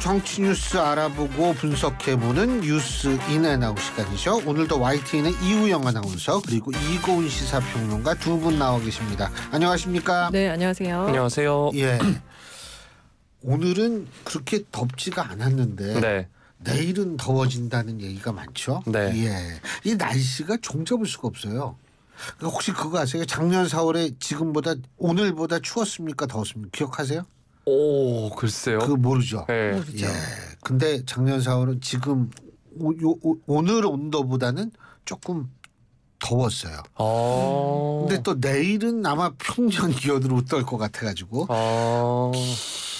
정치 뉴스 알아보고 분석해보는 뉴스 인앤아웃 시간이죠. 오늘도 YTN의 이우영 아나운서 그리고 이고은 시사평론가 두 분 나와 계십니다. 안녕하십니까? 네, 안녕하세요. 안녕하세요. 예. 오늘은 그렇게 덥지가 않았는데 네. 내일은 더워진다는 얘기가 많죠. 네. 예. 이 날씨가 종잡을 수가 없어요. 혹시 그거 아세요? 작년 4월에 지금보다 오늘보다 추웠습니까? 더웠습니까? 기억하세요? 오 글쎄요. 그 모르죠. 네. 모르죠. 예. 근데 작년 4월은 지금 오, 요, 오, 늘 온도보다는 조금 더웠어요. 아~ 근데 또 내일은 아마 평년 기온으로 어떨 것 같아가지고 아~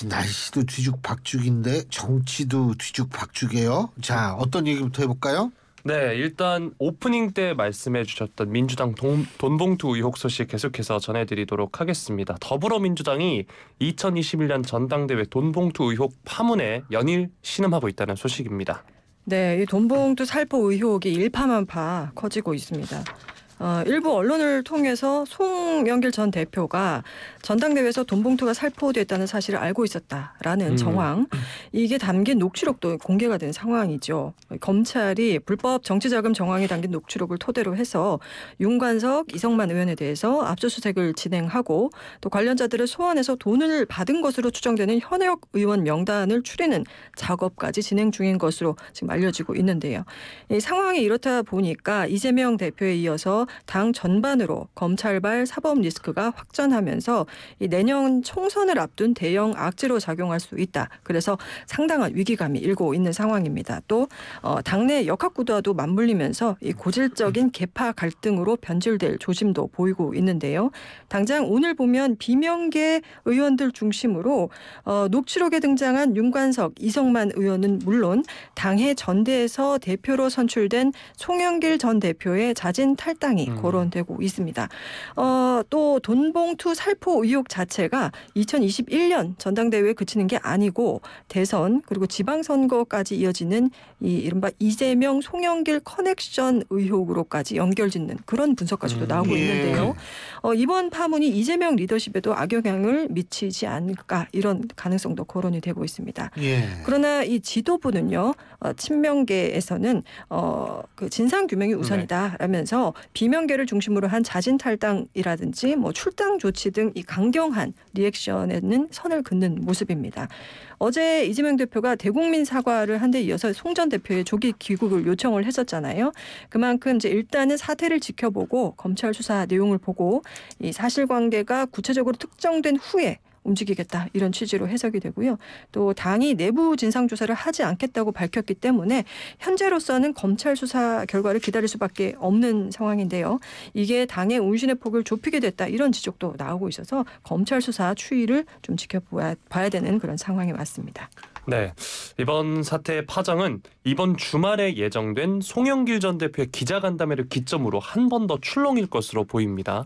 날씨도 뒤죽박죽인데 정치도 뒤죽박죽이에요. 자 어떤 얘기부터 해볼까요? 네, 일단 오프닝 때 말씀해 주셨던 민주당 돈, 돈봉투 의혹 소식 계속해서 전해드리도록 하겠습니다. 더불어민주당이 2021년 전당대회 돈봉투 의혹 파문에 연일 신음하고 있다는 소식입니다. 네, 이 돈봉투 살포 의혹이 일파만파 커지고 있습니다. 어, 일부 언론을 통해서 송영길 전 대표가 전당대회에서 돈 봉투가 살포됐다는 사실을 알고 있었다라는 음. 정황 이게 담긴 녹취록도 공개가 된 상황이죠. 검찰이 불법 정치자금 정황이 담긴 녹취록을 토대로 해서 윤관석, 이성만 의원에 대해서 압수수색을 진행하고 또 관련자들을 소환해서 돈을 받은 것으로 추정되는 현역 의원 명단을 추리는 작업까지 진행 중인 것으로 지금 알려지고 있는데요. 이 상황이 이렇다 보니까 이재명 대표에 이어서 당 전반으로 검찰발 사법 리스크가 확전하면서 이 내년 총선을 앞둔 대형 악재로 작용할 수 있다. 그래서 상당한 위기감이 일고 있는 상황입니다. 또 어, 당내 역학 구도와도 맞물리면서 이 고질적인 개파 갈등으로 변질될 조짐도 보이고 있는데요. 당장 오늘 보면 비명계 의원들 중심으로 어, 녹취록에 등장한 윤관석, 이성만 의원은 물론 당해 전대에서 대표로 선출된 송영길 전 대표의 자진 탈당 상황이 음. 거론되고 있습니다. 어, 또 돈봉투 살포 의혹 자체가 2021년 전당대회에 그치는 게 아니고 대선 그리고 지방선거까지 이어지는 이 이른바 이재명 송영길 커넥션 의혹으로까지 연결짓는 그런 분석까지도 음. 나오고 예. 있는데요. 어, 이번 파문이 이재명 리더십에도 악영향을 미치지 않을까 이런 가능성도 거론이 되고 있습니다. 예. 그러나 이 지도부는요, 어, 친명계에서는 어, 그 진상 규명이 우선이다라면서 네. 비명계를 중심으로 한 자진 탈당이라든지 뭐 출당 조치 등 이 강경한 리액션에는 선을 긋는 모습입니다. 어제 이재명 대표가 대국민 사과를 한 데 이어서 송전 대표의 조기 귀국을 요청을 했었잖아요. 그만큼 이제 일단은 사태를 지켜보고 검찰 수사 내용을 보고 이 사실관계가 구체적으로 특정된 후에 움직이겠다 이런 취지로 해석이 되고요. 또 당이 내부 진상 조사를 하지 않겠다고 밝혔기 때문에 현재로서는 검찰 수사 결과를 기다릴 수밖에 없는 상황인데요. 이게 당의 운신의 폭을 좁히게 됐다 이런 지적도 나오고 있어서 검찰 수사 추이를 좀 지켜봐야 되는 그런 상황이 왔습니다. 네. 이번 사태의 파장은 이번 주말에 예정된 송영길 전 대표의 기자간담회를 기점으로 한 번 더 출렁일 것으로 보입니다.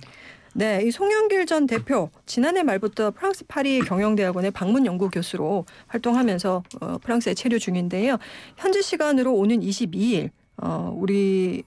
네, 이 송영길 전 대표 지난해 말부터 프랑스 파리 경영대학원의 방문 연구 교수로 활동하면서 어, 프랑스에 체류 중인데요. 현지 시간으로 오는 22일 어, 우리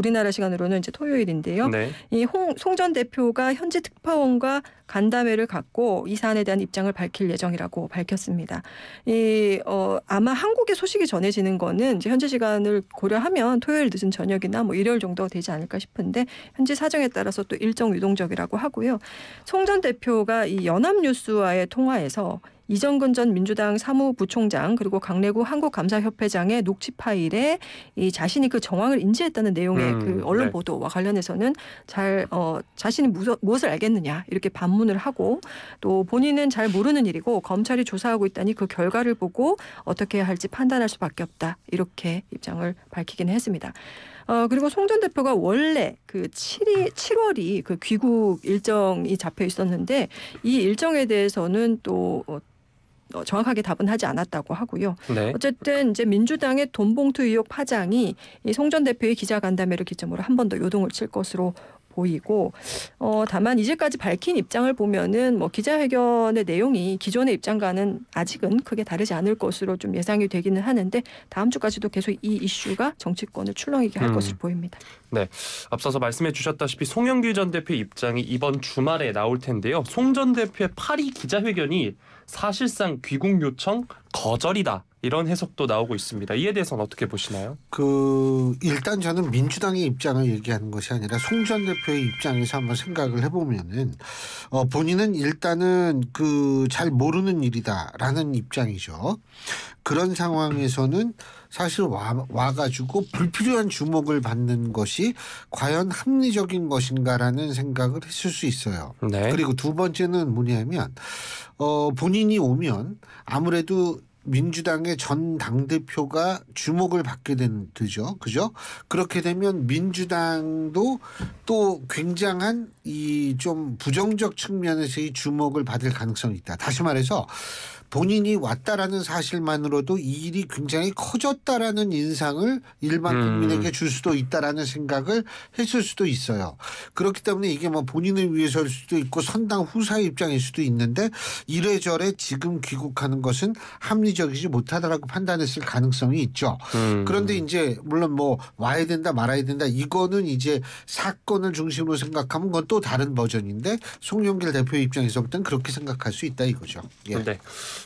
우리나라 시간으로는 이제 토요일인데요. 네. 이홍 송전 대표가 현지 특파원과 간담회를 갖고 이 사안에 대한 입장을 밝힐 예정이라고 밝혔습니다. 이 어, 아마 한국의 소식이 전해지는 거는 이제 현지 시간을 고려하면 토요일 늦은 저녁이나 뭐 일요일 정도 되지 않을까 싶은데 현지 사정에 따라서 또 일정 유동적이라고 하고요. 송전 대표가 이 연합뉴스와의 통화에서 이정근 전 민주당 사무부총장 그리고 강래구 한국감사협회장의 녹취 파일에 이 자신이 그 정황을 인지했다는 내용의 음, 그 언론 네. 보도와 관련해서는 잘 어, 자신이 무서, 무엇을 알겠느냐 이렇게 반문을 하고 또 본인은 잘 모르는 일이고 검찰이 조사하고 있다니 그 결과를 보고 어떻게 해야 할지 판단할 수밖에 없다 이렇게 입장을 밝히긴 했습니다. 어, 그리고 송 전 대표가 원래 그 7일, 7월이 그 귀국 일정이 잡혀 있었는데 이 일정에 대해서는 또 어, 정확하게 답은 하지 않았다고 하고요. 네. 어쨌든 이제 민주당의 돈봉투 의혹 파장이 송 전 대표의 기자간담회를 기점으로 한 번 더 요동을 칠 것으로 보이고 어, 다만 이제까지 밝힌 입장을 보면은 뭐 기자회견의 내용이 기존의 입장과는 아직은 크게 다르지 않을 것으로 좀 예상이 되기는 하는데 다음 주까지도 계속 이 이슈가 정치권을 출렁이게 할 음. 것으로 보입니다. 네, 앞서서 말씀해 주셨다시피 송영길 전 대표 입장이 이번 주말에 나올 텐데요. 송전 대표의 파리 기자회견이 사실상 귀국 요청 거절이다. 이런 해석도 나오고 있습니다. 이에 대해서는 어떻게 보시나요? 그 일단 저는 민주당의 입장을 얘기하는 것이 아니라 송 전 대표의 입장에서 한번 생각을 해보면은 어, 본인은 일단은 그 잘 모르는 일이다라는 입장이죠. 그런 상황에서는 사실 와, 와가지고 불필요한 주목을 받는 것이 과연 합리적인 것인가라는 생각을 했을 수 있어요. 네. 그리고 두 번째는 뭐냐면 어, 본인이 오면 아무래도 민주당의 전 당대표가 주목을 받게 된 되죠. 그죠? 그렇게 되면 민주당도 또 굉장한 이 좀 부정적 측면에서의 주목을 받을 가능성이 있다. 다시 말해서 본인이 왔다라는 사실만으로도 이 일이 굉장히 커졌다라는 인상을 일반 음. 국민에게 줄 수도 있다라는 생각을 했을 수도 있어요. 그렇기 때문에 이게 뭐 본인을 위해서일 수도 있고 선당 후사의 입장일 수도 있는데 이래저래 지금 귀국하는 것은 합리적이지 못하다라고 판단했을 가능성이 있죠. 음. 그런데 이제 물론 뭐 와야 된다 말아야 된다 이거는 이제 사건을 중심으로 생각하면 그건 또 다른 버전인데 송영길 대표 의 입장에서부터는 그렇게 생각할 수 있다 이거죠. 예. 네.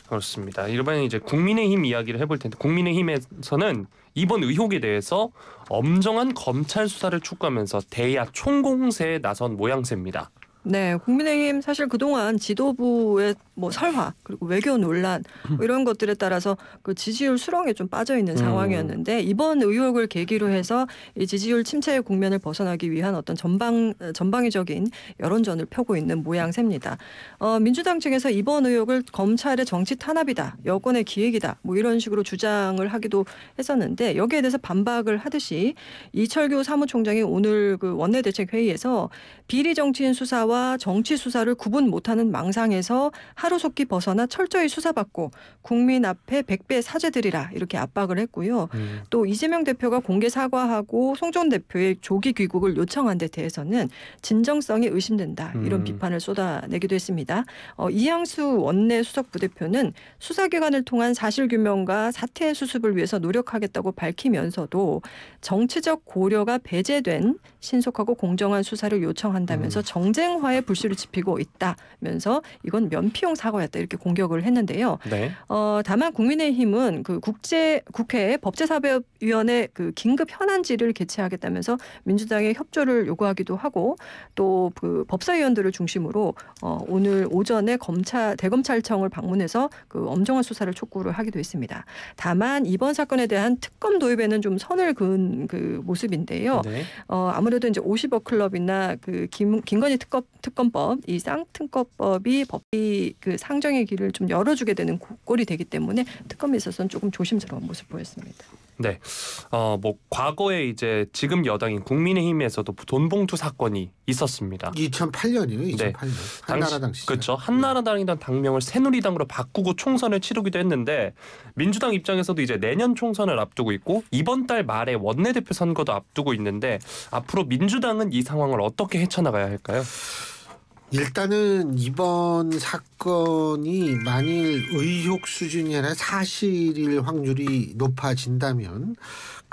그렇습니다. 이번에 이제 국민의힘 이야기를 해볼 텐데 국민의힘에서는 이번 의혹에 대해서 엄정한 검찰 수사를 촉구하면서 대야 총공세에 나선 모양새입니다. 네, 국민의힘 사실 그동안 지도부의 뭐 설화 그리고 외교 논란 뭐 이런 것들에 따라서 그 지지율 수렁에 좀 빠져 있는 음. 상황이었는데 이번 의혹을 계기로 해서 이 지지율 침체의 국면을 벗어나기 위한 어떤 전방 전방위적인 여론전을 펴고 있는 모양새입니다. 어, 민주당 측에서 이번 의혹을 검찰의 정치 탄압이다, 여권의 기획이다, 뭐 이런 식으로 주장을 하기도 했었는데 여기에 대해서 반박을 하듯이 이철규 사무총장이 오늘 그 원내대책 회의에서 비리 정치인 수사와 정치 수사를 구분 못하는 망상에서 하루속히 벗어나 철저히 수사받고 국민 앞에 백배 사죄드리라 이렇게 압박을 했고요. 음. 또 이재명 대표가 공개 사과하고 송전 대표의 조기 귀국을 요청한 데 대해서는 진정성이 의심된다 이런 음. 비판을 쏟아내기도 했습니다. 어, 이양수 원내 수석 부대표는 수사기관을 통한 사실규명과 사태 수습을 위해서 노력하겠다고 밝히면서도 정치적 고려가 배제된 신속하고 공정한 수사를 요청한다면서 음. 정쟁화의 불씨를 지피고 있다면서 이건 면피용 최종 사과였다 이렇게 공격을 했는데요. 네. 어, 다만 국민의힘은 그 국제 국회 법제사법위원회 그 긴급 현안지를 개최하겠다면서 민주당의 협조를 요구하기도 하고 또 그 법사위원들을 중심으로 어, 오늘 오전에 검찰 대검찰청을 방문해서 그 엄정한 수사를 촉구를 하기도 했습니다. 다만 이번 사건에 대한 특검 도입에는 좀 선을 그은 그 모습인데요. 네. 어, 아무래도 이제 50억 클럽이나 그 김, 김건희 특검 특검법 이 쌍특검법이 법이 그 상정의 길을 좀 열어주게 되는 꼴이 되기 때문에 특검에 있어서는 조금 조심스러운 모습 보였습니다. 네, 어뭐 과거에 이제 지금 여당인 국민의힘에서도 돈봉투 사건이 있었습니다. 2008년이요, 2008년 네. 한나라당 시 그렇죠. 네. 한나라당이란 당명을 새누리당으로 바꾸고 총선을 치르기도 했는데 민주당 입장에서도 이제 내년 총선을 앞두고 있고 이번 달 말에 원내대표 선거도 앞두고 있는데 앞으로 민주당은 이 상황을 어떻게 헤쳐나가야 할까요? 일단은 이번 사건이 만일 의혹 수준이 아니라 사실일 확률이 높아진다면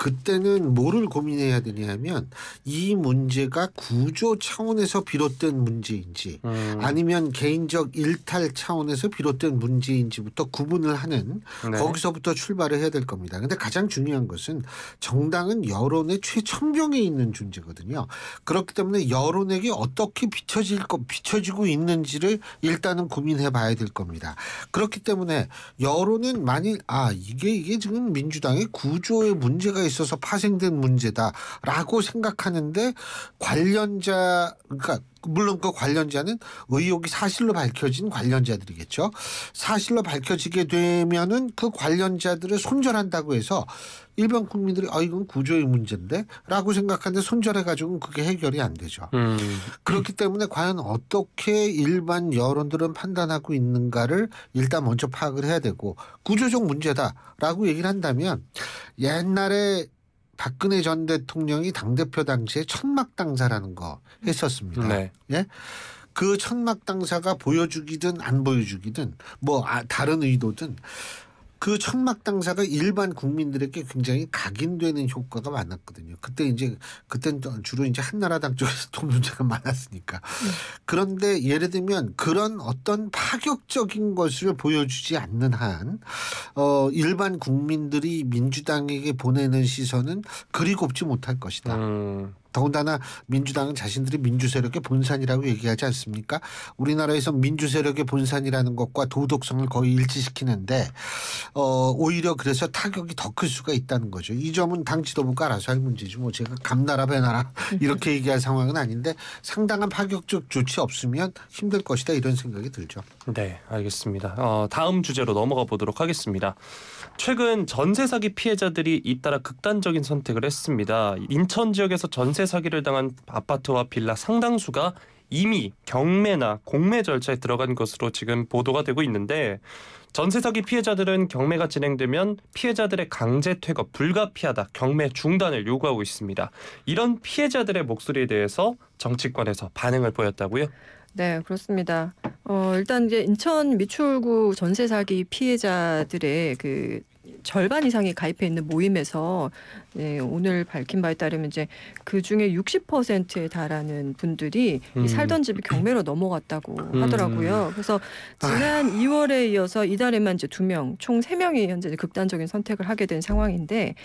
그때는 뭐를 고민해야 되냐면 이 문제가 구조 차원에서 비롯된 문제인지 음. 아니면 개인적 일탈 차원에서 비롯된 문제인지부터 구분을 하는 네. 거기서부터 출발을 해야 될 겁니다. 근데 가장 중요한 것은 정당은 여론의 최첨병에 있는 존재거든요. 그렇기 때문에 여론에게 어떻게 비춰질 것 비춰지고 있는지를 일단은 고민해 봐야 될 겁니다. 그렇기 때문에 여론은 만일 아 이게 이게 지금 민주당의 구조의 문제가 있 있어서 파생된 문제다라고 생각하는데 관련자 그러니까 물론 그 관련자는 의혹이 사실로 밝혀진 관련자들이겠죠. 사실로 밝혀지게 되면은 그 관련자들을 손절한다고 해서 일반 국민들이 아 이건 구조의 문제인데라고 생각하는데 손절해 가지고는 그게 해결이 안 되죠. 음. 그렇기 때문에 과연 어떻게 일반 여론들은 판단하고 있는가를 일단 먼저 파악을 해야 되고 구조적 문제다라고 얘기를 한다면 옛날에 박근혜 전 대통령이 당대표 당시에 천막 당사라는 거 했었습니다. 네. 예? 그 천막 당사가 보여주기든 안 보여주기든 뭐 아, 다른 의도든 그 천막 당사가 일반 국민들에게 굉장히 각인되는 효과가 많았거든요. 그때 이제 그땐 주로 이제 한나라당 쪽에서 돈 문제가 많았으니까. 네. 그런데 예를 들면 그런 어떤 파격적인 것을 보여주지 않는 한 어, 일반 국민들이 민주당에게 보내는 시선은 그리 곱지 못할 것이다. 음. 더군다나 민주당은 자신들이 민주세력의 본산이라고 얘기하지 않습니까? 우리나라에서 민주세력의 본산이라는 것과 도덕성을 거의 일치시키는데 어, 오히려 그래서 타격이 더 클 수가 있다는 거죠. 이 점은 당 지도부가 알아서 할 문제지 뭐 제가 감나라 배나라 이렇게 얘기할 상황은 아닌데 상당한 파격적 조치 없으면 힘들 것이다 이런 생각이 들죠. 네, 알겠습니다. 어, 다음 주제로 넘어가 보도록 하겠습니다. 최근 전세 사기 피해자들이 잇따라 극단적인 선택을 했습니다. 인천 지역에서 전세 사기를 당한 아파트와 빌라 상당수가 이미 경매나 공매 절차에 들어간 것으로 지금 보도가 되고 있는데 전세 사기 피해자들은 경매가 진행되면 피해자들의 강제 퇴거 불가피하다 경매 중단을 요구하고 있습니다. 이런 피해자들의 목소리에 대해서 정치권에서 반응을 보였다고요? 네, 그렇습니다. 어, 일단 이제 인천 미추홀구 전세 사기 피해자들의 그 절반 이상이 가입해 있는 모임에서 네, 오늘 밝힌 바에 따르면 이제 그 중에 60%에 달하는 분들이 음. 살던 집이 경매로 넘어갔다고 음. 하더라고요. 그래서 지난 아. 2월에 이어서 이달에만 이제 두 명, 총 세 명이 현재 극단적인 선택을 하게 된 상황인데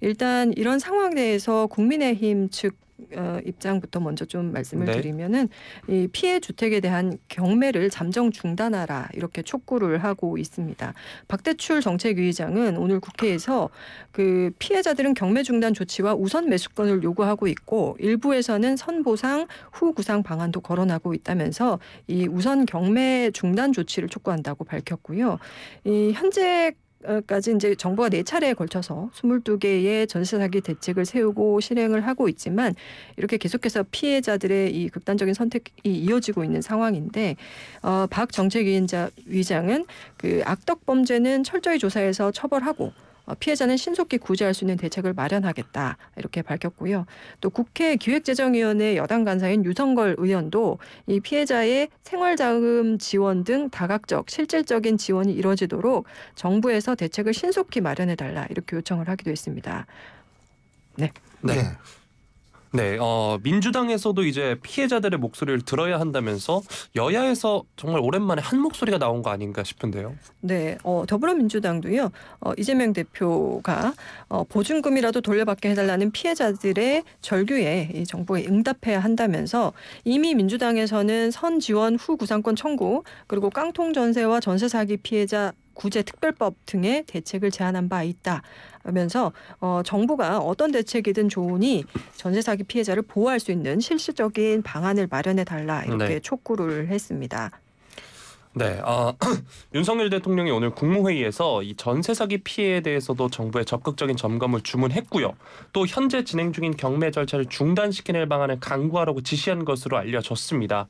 일단 이런 상황 내에서 국민의힘 측 어, 입장부터 먼저 좀 말씀을 네. 드리면은 이 피해 주택에 대한 경매를 잠정 중단하라 이렇게 촉구를 하고 있습니다. 박대출 정책위의장은 오늘 국회에서 그 피해자들은 경매 중단 조치와 우선 매수권을 요구하고 있고 일부에서는 선보상 후구상 방안도 거론하고 있다면서 이 우선 경매 중단 조치를 촉구한다고 밝혔고요. 이 현재 까지 이제 정부가 네 차례에 걸쳐서 22개의 전세 사기 대책을 세우고 실행을 하고 있지만 이렇게 계속해서 피해자들의 이 극단적인 선택이 이어지고 있는 상황인데 어, 박 정책위원장 장은그 악덕 범죄는 철저히 조사해서 처벌하고 어, 피해자는 신속히 구제할 수 있는 대책을 마련하겠다 이렇게 밝혔고요. 또 국회 기획재정위원회 여당 간사인 유성걸 의원도 이 피해자의 생활자금 지원 등 다각적 실질적인 지원이 이뤄지도록 정부에서 대책을 신속히 마련해 달라 이렇게 요청을 하기도 했습니다. 네. 네. 네. 네, 어, 민주당에서도 이제 피해자들의 목소리를 들어야 한다면서 여야에서 정말 오랜만에 한 목소리가 나온 거 아닌가 싶은데요. 네, 어, 더불어민주당도요. 어, 이재명 대표가 어, 보증금이라도 돌려받게 해달라는 피해자들의 절규에 이 정부에 응답해야 한다면서 이미 민주당에서는 선 지원 후 구상권 청구 그리고 깡통 전세와 전세 사기 피해자 구제 특별법 등의 대책을 제안한 바 있다. 하면서 어, 정부가 어떤 대책이든 좋으니 전세 사기 피해자를 보호할 수 있는 실질적인 방안을 마련해 달라 이렇게 네. 촉구를 했습니다. 네, 어, 윤석열 대통령이 오늘 국무회의에서 이 전세 사기 피해에 대해서도 정부에 적극적인 점검을 주문했고요. 또 현재 진행 중인 경매 절차를 중단시키는 방안을 강구하라고 지시한 것으로 알려졌습니다.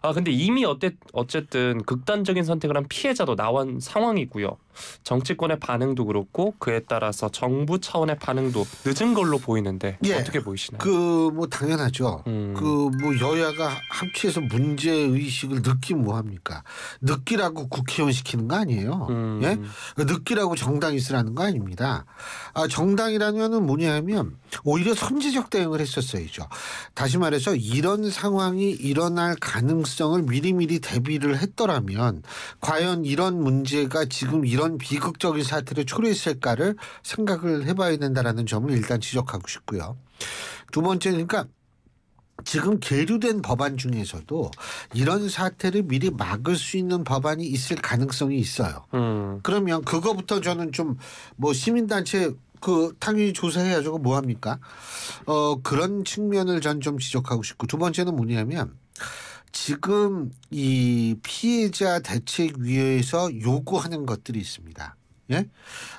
아 근데 이미 어때 어쨌든 극단적인 선택을 한 피해자도 나온 상황이고요. 정치권의 반응도 그렇고 그에 따라서 정부 차원의 반응도 늦은 걸로 보이는데 예. 어떻게 보이시나요? 그뭐 당연하죠. 음. 그뭐 여야가 합치해서 문제 의식을 느끼 뭐합니까? 느끼라고 국회의원 시키는 거 아니에요. 음. 예? 그 느끼라고 정당 있으라는 거 아닙니다. 아, 정당이라면은 뭐냐면 오히려 선제적 대응을 했었어야죠. 다시 말해서 이런 상황이 일어날 가능성을 미리미리 대비를 했더라면 과연 이런 문제가 지금 이런 이런 비극적인 사태를 초래했을까를 생각을 해봐야 된다라는 점을 일단 지적하고 싶고요. 두 번째 그러니까 지금 계류된 법안 중에서도 이런 사태를 미리 막을 수 있는 법안이 있을 가능성이 있어요. 음. 그러면 그거부터 저는 좀 뭐 시민단체 그 당연히 조사해야죠. 뭐 합니까? 어 그런 측면을 전 좀 지적하고 싶고 두 번째는 뭐냐면 지금 이 피해자 대책위에서 요구하는 것들이 있습니다. 예?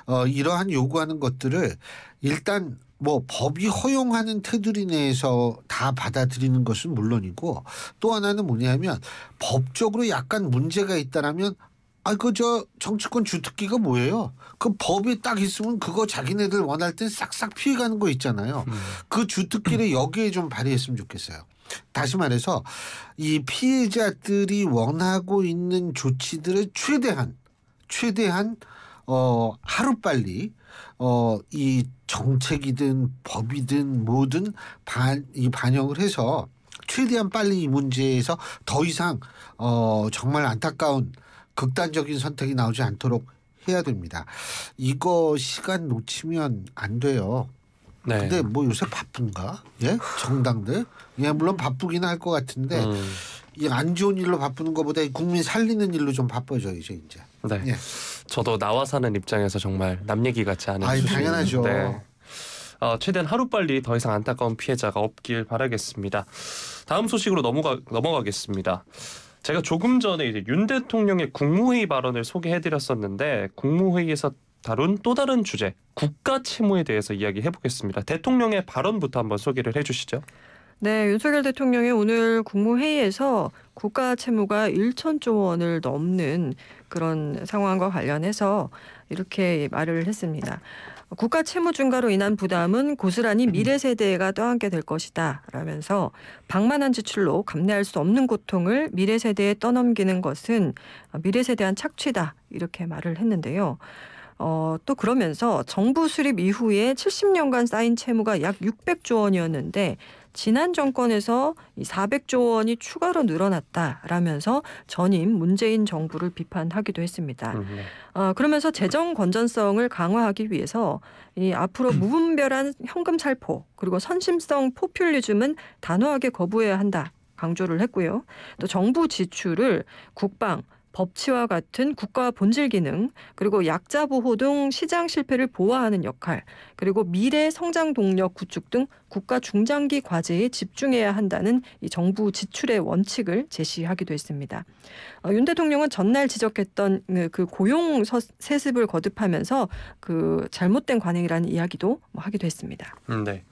어, 이러한 요구하는 것들을 일단 뭐 법이 허용하는 테두리 내에서 다 받아들이는 것은 물론이고 또 하나는 뭐냐면 법적으로 약간 문제가 있다라면 아, 그, 저, 정치권 주특기가 뭐예요? 그 법이 딱 있으면 그거 자기네들 원할 땐 싹싹 피해가는 거 있잖아요. 음. 그 주특기를 여기에 좀 발휘했으면 좋겠어요. 다시 말해서 이 피해자들이 원하고 있는 조치들을 최대한 최대한 어 하루빨리 어 이 정책이든 법이든 뭐든 반 이 반영을 해서 최대한 빨리 이 문제에서 더 이상 어 정말 안타까운 극단적인 선택이 나오지 않도록 해야 됩니다. 이거 시간 놓치면 안 돼요. 네. 근데 뭐 요새 바쁜가? 예? 정당들? 예, 물론 바쁘긴 할 것 같은데 음. 이안 좋은 일로 바쁘는 것보다 국민 살리는 일로 좀 바빠져야죠 이제. 네. 예. 저도 나와 사는 입장에서 정말 남 얘기 같지 않은. 아, 당연하죠. 네. 어, 최대한 하루빨리 더 이상 안타까운 피해자가 없길 바라겠습니다. 다음 소식으로 넘어가, 넘어가겠습니다. 제가 조금 전에 이제 윤 대통령의 국무회의 발언을 소개해드렸었는데 국무회의에서 다룬 또 다른 주제 국가 채무에 대해서 이야기해 보겠습니다. 대통령의 발언부터 한번 소개를 해주시죠. 네, 윤석열 대통령이 오늘 국무회의에서 국가 채무가 1천조 원을 넘는 그런 상황과 관련해서 이렇게 말을 했습니다. 국가 채무 증가로 인한 부담은 고스란히 미래 세대가 떠안게 될 것이다 라면서 방만한 지출로 감내할 수 없는 고통을 미래 세대에 떠넘기는 것은 미래 세대한 착취다 이렇게 말을 했는데요. 어, 또 그러면서 정부 수립 이후에 70년간 쌓인 채무가 약 600조 원이었는데 지난 정권에서 400조 원이 추가로 늘어났다라면서 전임 문재인 정부를 비판하기도 했습니다. 어, 그러면서 재정 건전성을 강화하기 위해서 이 앞으로 음. 무분별한 현금 살포 그리고 선심성 포퓰리즘은 단호하게 거부해야 한다 강조를 했고요. 또 정부 지출을 국방 법치와 같은 국가 본질 기능, 그리고 약자 보호 등 시장 실패를 보호하는 역할, 그리고 미래 성장 동력 구축 등 국가 중장기 과제에 집중해야 한다는 정부 지출의 원칙을 제시하기도 했습니다. 어, 윤 대통령은 전날 지적했던 그, 그 고용 세습을 거듭하면서 그 잘못된 관행이라는 이야기도 뭐 하기도 했습니다. 음, 네.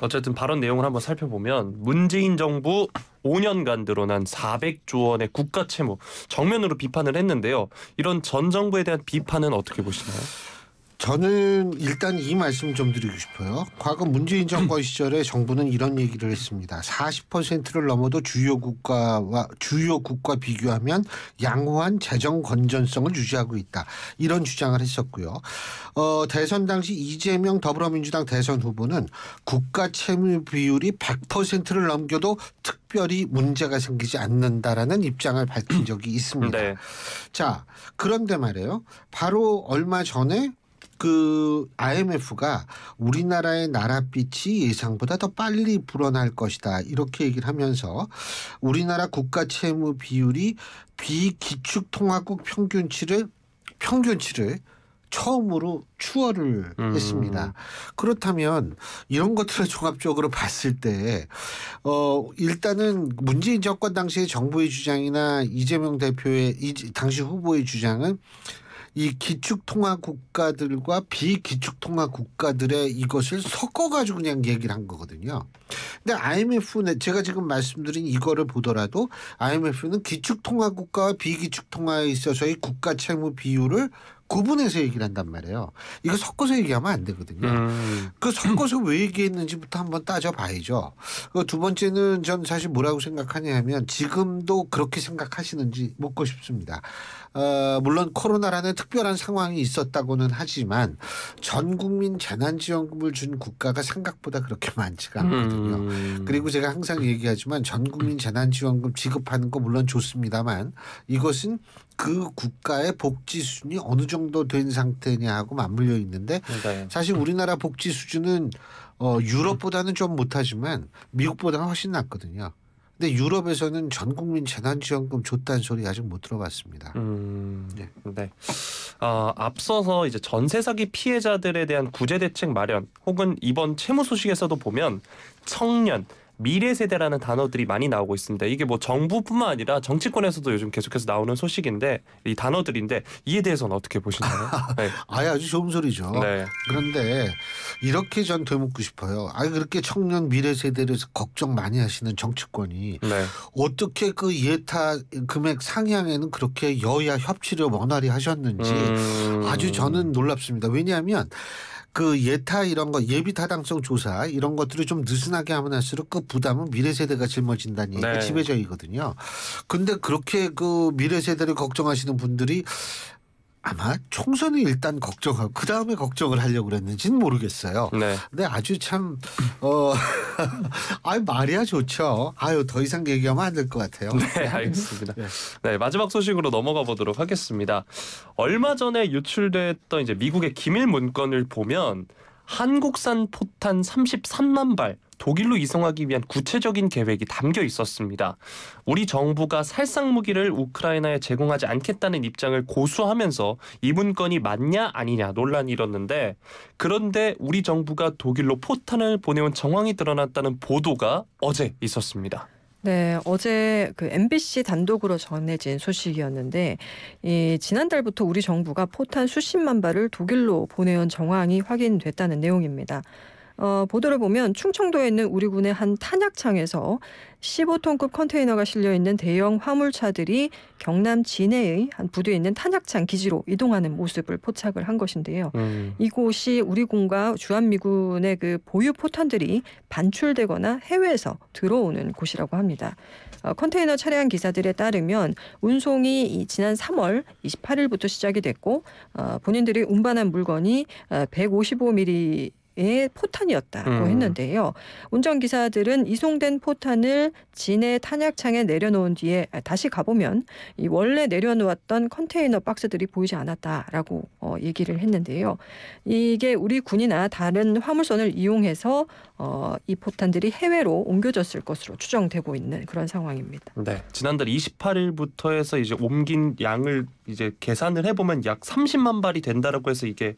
어쨌든 발언 내용을 한번 살펴보면 문재인 정부 5년간 늘어난 400조 원의 국가 채무 정면으로 비판을 했는데요. 이런 전 정부에 대한 비판은 어떻게 보시나요? 저는 일단 이 말씀 좀 드리고 싶어요. 과거 문재인 정권 음. 시절에 정부는 이런 얘기를 했습니다. 40%를 넘어도 주요 국가와 주요 국가 비교하면 양호한 재정 건전성을 유지하고 있다. 이런 주장을 했었고요. 어, 대선 당시 이재명 더불어민주당 대선 후보는 국가 채무 비율이 100%를 넘겨도 특별히 문제가 생기지 않는다라는 입장을 밝힌 적이 있습니다. 네. 자, 그런데 말이에요. 바로 얼마 전에 그 IMF가 우리나라의 나라빛이 예상보다 더 빨리 불어날 것이다 이렇게 얘기를 하면서 우리나라 국가 채무 비율이 비기축통화국 평균치를 평균치를 처음으로 추월을 음. 했습니다. 그렇다면 이런 것들을 종합적으로 봤을 때, 어, 일단은 문재인 정권 당시의 정부의 주장이나 이재명 대표의, 이, 당시 후보의 주장은 이 기축통화 국가들과 비기축통화 국가들의 이것을 섞어가지고 그냥 얘기를 한 거거든요. 근데 IMF는 제가 지금 말씀드린 이거를 보더라도 IMF는 기축통화 국가와 비기축통화에 있어서의 국가 채무 비율을 구분해서 얘기를 한단 말이에요. 이거 섞어서 얘기하면 안 되거든요. 음. 그 섞어서 왜 얘기했는지부터 한번 따져봐야죠. 그 두 번째는 전 사실 뭐라고 생각하냐 하면 지금도 그렇게 생각하시는지 묻고 싶습니다. 어, 물론 코로나라는 특별한 상황이 있었다고는 하지만 전 국민 재난지원금을 준 국가가 생각보다 그렇게 많지가 음. 않거든요. 음. 그리고 제가 항상 얘기하지만 전 국민 재난지원금 지급하는 거 물론 좋습니다만 이것은 그 국가의 복지 수준이 어느 정도 된 상태냐하고 맞물려 있는데 그러니까요. 네. 사실 우리나라 복지 수준은 어, 유럽보다는 좀 못하지만 미국보다는 훨씬 낫거든요. 근데 유럽에서는 전 국민 재난지원금 줬다는 소리 아직 못 들어봤습니다. 음, 네. 네. 어, 앞서서 이제 전세 사기 피해자들에 대한 구제 대책 마련 혹은 이번 채무 소식에서도 보면 청년 미래 세대라는 단어들이 많이 나오고 있습니다. 이게 뭐 정부뿐만 아니라 정치권에서도 요즘 계속해서 나오는 소식인데 이 단어들인데 이에 대해서는 어떻게 보시나요? 네. 아예 아주 좋은 소리죠. 네. 그런데 이렇게 전 되묻고 싶어요. 아 그렇게 청년 미래 세대를 걱정 많이 하시는 정치권이 네. 어떻게 그 예타 금액 상향에는 그렇게 여야 협치를 원활히 하셨는지 음... 아주 저는 놀랍습니다. 왜냐하면 그 예타 이런 거 예비 타당성 조사 이런 것들을 좀 느슨하게 하면 할수록 그 부담은 미래 세대가 짊어진다는 얘기가 네. 지배적이거든요. 근데 그렇게 그 미래 세대를 걱정하시는 분들이 아마 총선이 일단 걱정하고 그 다음에 걱정을 하려고 그랬는지는 모르겠어요. 네. 근데 아주 참 어, 아 말이야 좋죠. 아유 더 이상 얘기하면 안 될 것 같아요. 네, 알겠습니다. 네. 네. 마지막 소식으로 넘어가 보도록 하겠습니다. 얼마 전에 유출됐던 이제 미국의 기밀 문건을 보면 한국산 포탄 33만 발 독일로 이송하기 위한 구체적인 계획이 담겨 있었습니다. 우리 정부가 살상 무기를 우크라이나에 제공하지 않겠다는 입장을 고수하면서 이 문건이 맞냐 아니냐 논란이 일었는데 그런데 우리 정부가 독일로 포탄을 보내온 정황이 드러났다는 보도가 어제 있었습니다. 네, 어제 그 MBC 단독으로 전해진 소식이었는데 이 지난달부터 우리 정부가 포탄 수십만 발을 독일로 보내온 정황이 확인됐다는 내용입니다. 어, 보도를 보면 충청도에 있는 우리 군의 한 탄약창에서 15톤급 컨테이너가 실려 있는 대형 화물차들이 경남 진해의 한 부두에 있는 탄약창 기지로 이동하는 모습을 포착을 한 것인데요. 음. 이곳이 우리 군과 주한미군의 그 보유 포탄들이 반출되거나 해외에서 들어오는 곳이라고 합니다. 어, 컨테이너 차량 기사들에 따르면 운송이 지난 3월 28일부터 시작이 됐고 어, 본인들이 운반한 물건이 155mm 어, 포탄이었다고 음. 했는데요. 운전기사들은 이송된 포탄을 진해 탄약창에 내려놓은 뒤에 아, 다시 가보면 이 원래 내려놓았던 컨테이너 박스들이 보이지 않았다라고 어, 얘기를 했는데요. 이게 우리 군이나 다른 화물선을 이용해서 어, 이 포탄들이 해외로 옮겨졌을 것으로 추정되고 있는 그런 상황입니다. 네, 지난달 28일부터 해서 이제 옮긴 양을 이제 계산을 해보면 약 30만 발이 된다라고 해서 이게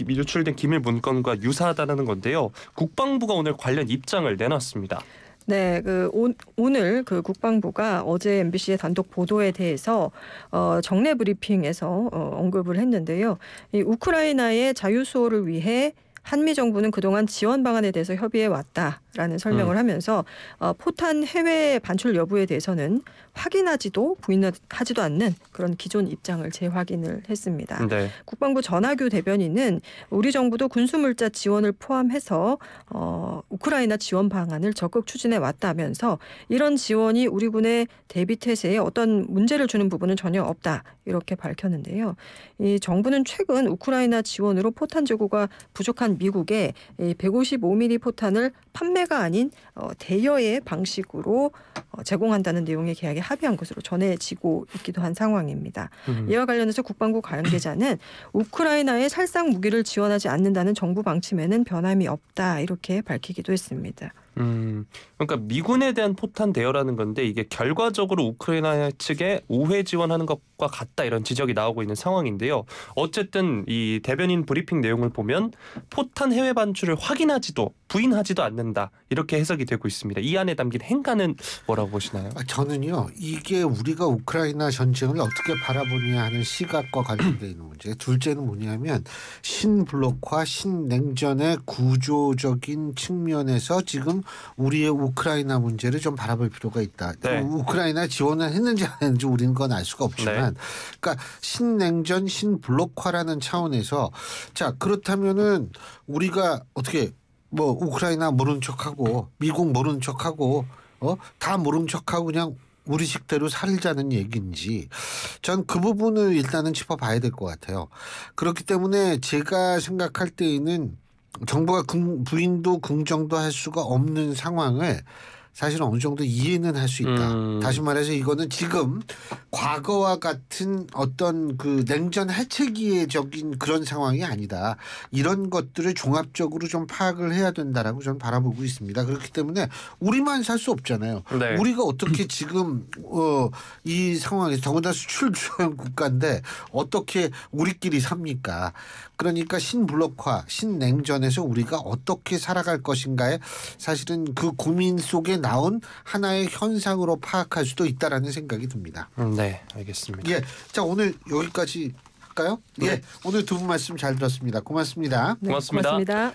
유출된 기밀 문건과 유사하다는 건데요. 국방부가 오늘 관련 입장을 내놨습니다. 네, 그 오, 오늘 그 국방부가 어제 MBC의 단독 보도에 대해서 어, 정례 브리핑에서 어, 언급을 했는데요. 이 우크라이나의 자유 수호를 위해 한미 정부는 그동안 지원 방안에 대해서 협의해 왔다. 라는 설명을 음. 하면서 어, 포탄 해외 반출 여부에 대해서는 확인하지도 부인하지도 않는 그런 기존 입장을 재확인을 했습니다. 네. 국방부 전하규 대변인은 우리 정부도 군수물자 지원을 포함해서 어, 우크라이나 지원 방안을 적극 추진해 왔다면서 이런 지원이 우리 군의 대비 태세에 어떤 문제를 주는 부분은 전혀 없다 이렇게 밝혔는데요. 이 정부는 최근 우크라이나 지원으로 포탄 재고가 부족한 미국에 155mm 포탄을 판매 협회가 아닌 어, 대여의 방식으로 어, 제공한다는 내용의 계약에 합의한 것으로 전해지고 있기도 한 상황입니다. 음. 이와 관련해서 국방부 관계자는 우크라이나에 살상 무기를 지원하지 않는다는 정부 방침에는 변함이 없다 이렇게 밝히기도 했습니다. 음, 그러니까 미군에 대한 포탄 대여라는 건데 이게 결과적으로 우크라이나 측에 우회 지원하는 것과 같다 이런 지적이 나오고 있는 상황인데요. 어쨌든 이 대변인 브리핑 내용을 보면 포탄 해외 반출을 확인하지도 부인하지도 않는다 이렇게 해석이 되고 있습니다. 이 안에 담긴 행간은 뭐라고 보시나요? 아, 저는요 이게 우리가 우크라이나 전쟁을 어떻게 바라보느냐 하는 시각과 관련돼 있는 문제. 둘째는 뭐냐면 신블록화 신냉전의 구조적인 측면에서 지금 우리의 우크라이나 문제를 좀 바라볼 필요가 있다. 네. 우크라이나 지원을 했는지 안 했는지 우리는 건 알 수가 없지만. 네. 있지만, 그러니까 신냉전, 신블록화라는 차원에서 자 그렇다면은 우리가 어떻게 뭐 우크라이나 모른 척하고 미국 모른 척하고 어다 모른 척하고 그냥 우리식대로 살자는 얘기인지 전 그 부분을 일단은 짚어봐야 될 것 같아요. 그렇기 때문에 제가 생각할 때에는 정부가 긍, 부인도 긍정도 할 수가 없는 상황을 사실은 어느 정도 이해는 할 수 있다. 음. 다시 말해서 이거는 지금 과거와 같은 어떤 그 냉전 해체기적인 의 그런 상황이 아니다. 이런 것들을 종합적으로 좀 파악을 해야 된다라고 저는 바라보고 있습니다. 그렇기 때문에 우리만 살 수 없잖아요. 네. 우리가 어떻게 지금 어, 이 상황에서 더군다나 수출 주요 국가인데 어떻게 우리끼리 삽니까? 그러니까 신블록화, 신냉전에서 우리가 어떻게 살아갈 것인가에 사실은 그 고민 속에 나온 하나의 현상으로 파악할 수도 있다라는 생각이 듭니다. 음, 네, 알겠습니다. 예, 자 오늘 여기까지 할까요? 네. 예, 오늘 두 분 말씀 잘 들었습니다. 고맙습니다. 네, 고맙습니다. 고맙습니다.